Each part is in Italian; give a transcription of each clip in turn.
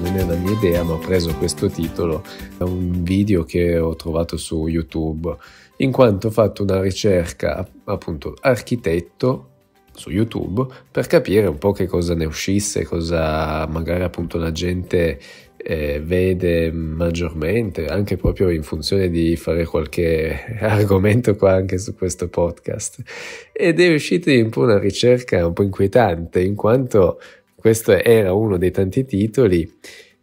non è una mia idea, ma ho preso questo titolo da un video che ho trovato su YouTube, in quanto ho fatto una ricerca appunto architetto su YouTube per capire un po' che cosa ne uscisse, cosa magari appunto la gente eh, vede maggiormente, anche proprio in funzione di fare qualche argomento qua anche su questo podcast. Ed è uscita un po' una ricerca un po' inquietante, in quanto questo era uno dei tanti titoli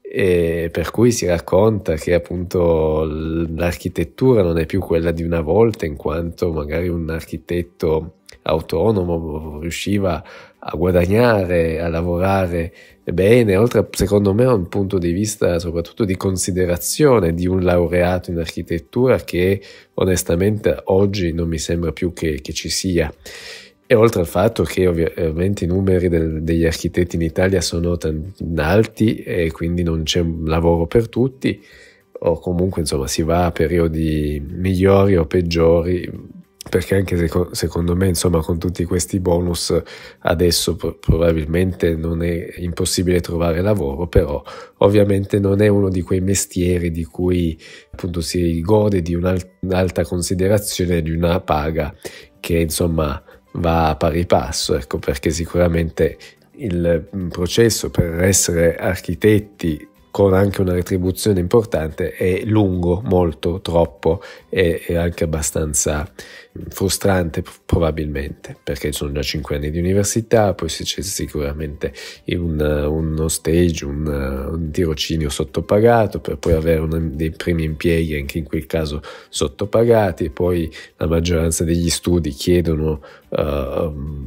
eh, per cui si racconta che appunto l'architettura non è più quella di una volta in quanto magari un architetto autonomo riusciva a guadagnare, a lavorare bene, oltre secondo me a un punto di vista soprattutto di considerazione di un laureato in architettura che onestamente oggi non mi sembra più che, che ci sia. E oltre al fatto che ovviamente i numeri del, degli architetti in Italia sono alti e quindi non c'è lavoro per tutti, o comunque insomma si va a periodi migliori o peggiori, perché anche se, secondo me insomma con tutti questi bonus adesso pro- probabilmente non è impossibile trovare lavoro, però ovviamente non è uno di quei mestieri di cui appunto si gode di un'alta considerazione, di una paga che insomma va a pari passo, ecco, perché sicuramente il mm, processo per essere architetti con anche una retribuzione importante è lungo, molto, troppo e anche abbastanza mm, frustrante probabilmente perché sono già 5 anni di università, poi c'è sicuramente un, uno stage, un, un, tirocinio sottopagato per poi avere una, dei primi impieghi anche in quel caso sottopagati poi la maggioranza degli studi chiedono Ehm,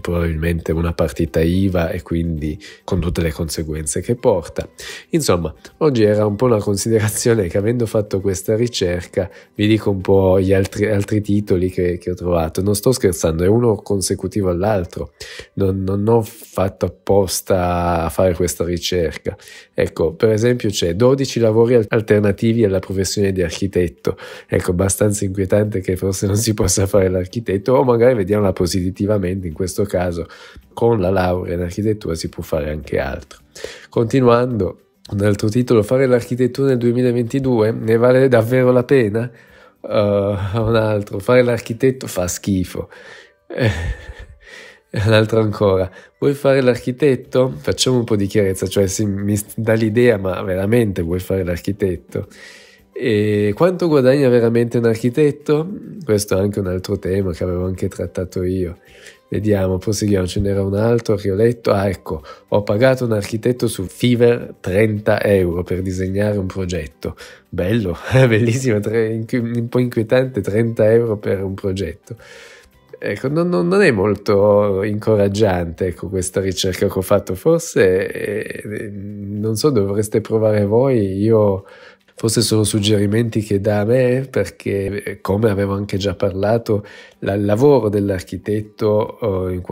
probabilmente una partita IVA e quindi con tutte le conseguenze che porta. Insomma, oggi era un po' una considerazione che avendo fatto questa ricerca vi dico un po' gli altri, altri titoli che, che, ho trovato. Non sto scherzando, è uno consecutivo all'altro, non, non ho fatto apposta a fare questa ricerca. Ecco, per esempio c'è 12 lavori alternativi alla professione di architetto. Ecco, abbastanza inquietante che forse non si possa fare l'architetto o magari vediamo la positivamente, in questo caso con la laurea in architettura si può fare anche altro. Continuando, un altro titolo, fare l'architettura nel 2022 ne vale davvero la pena? Uh, un altro, fare l'architetto fa schifo. Eh, un altro ancora, vuoi fare l'architetto? Facciamo un po' di chiarezza, cioè sì, mi dà l'idea, ma veramente vuoi fare l'architetto? E quanto guadagna veramente un architetto? Questo è anche un altro tema che avevo anche trattato io. Vediamo, proseguiamo, ce n'era un altro che ho letto. Ah, ecco, ho pagato un architetto su Fiverr 30 euro per disegnare un progetto. Bello, bellissimo, un po' inquietante 30 euro per un progetto. Ecco, non, non è molto incoraggiante ecco, questa ricerca che ho fatto, forse eh, non so, dovreste provare voi, io Forse sono suggerimenti che dà a me perché, eh, come avevo anche già parlato, la, il lavoro dell'architetto eh,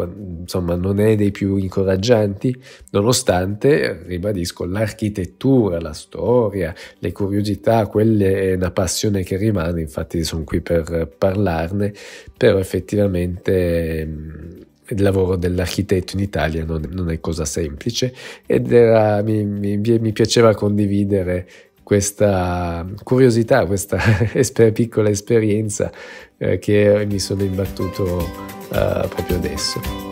insomma, non è dei più incoraggianti, nonostante, ribadisco, l'architettura, la storia, le curiosità, quella è una passione che rimane, infatti sono qui per parlarne, però effettivamente... Mh, mm, il lavoro dell'architetto in Italia non, non è cosa semplice ed era, mi, mi, mi piaceva condividere questa curiosità, questa esper- piccola esperienza eh, che mi sono imbattuto eh, proprio adesso.